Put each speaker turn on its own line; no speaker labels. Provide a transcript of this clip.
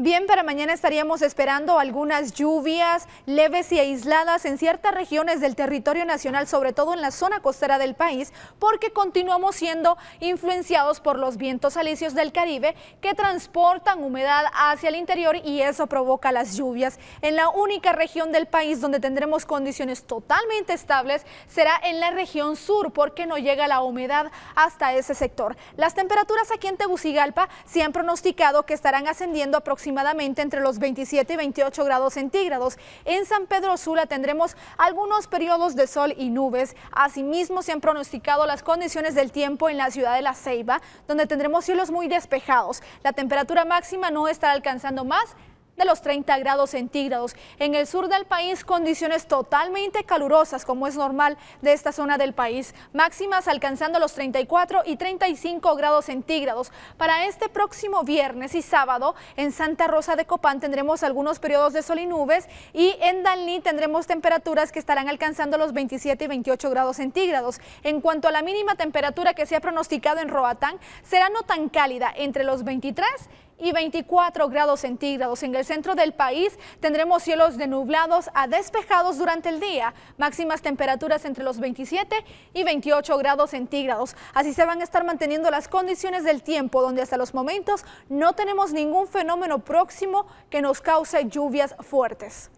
Bien, para mañana estaríamos esperando algunas lluvias leves y aisladas en ciertas regiones del territorio nacional, sobre todo en la zona costera del país, porque continuamos siendo influenciados por los vientos alisios del Caribe que transportan humedad hacia el interior y eso provoca las lluvias. En la única región del país donde tendremos condiciones totalmente estables será en la región sur, porque no llega la humedad hasta ese sector. Las temperaturas aquí en Tegucigalpa se han pronosticado que estarán ascendiendo aproximadamente aproximadamente entre los 27 y 28 grados centígrados. En San Pedro Sula tendremos algunos periodos de sol y nubes. Asimismo, se han pronosticado las condiciones del tiempo en la ciudad de La Ceiba, donde tendremos cielos muy despejados. La temperatura máxima no estará alcanzando más de los 30 grados centígrados. En el sur del país, condiciones totalmente calurosas, como es normal de esta zona del país. Máximas alcanzando los 34 y 35 grados centígrados. Para este próximo viernes y sábado, en Santa Rosa de Copán tendremos algunos periodos de sol y nubes y en Dalí tendremos temperaturas que estarán alcanzando los 27 y 28 grados centígrados. En cuanto a la mínima temperatura que se ha pronosticado en Roatán, será no tan cálida, entre los 23 y y 24 grados centígrados. En el centro del país tendremos cielos denublados a despejados durante el día, máximas temperaturas entre los 27 y 28 grados centígrados. Así se van a estar manteniendo las condiciones del tiempo, donde hasta los momentos no tenemos ningún fenómeno próximo que nos cause lluvias fuertes.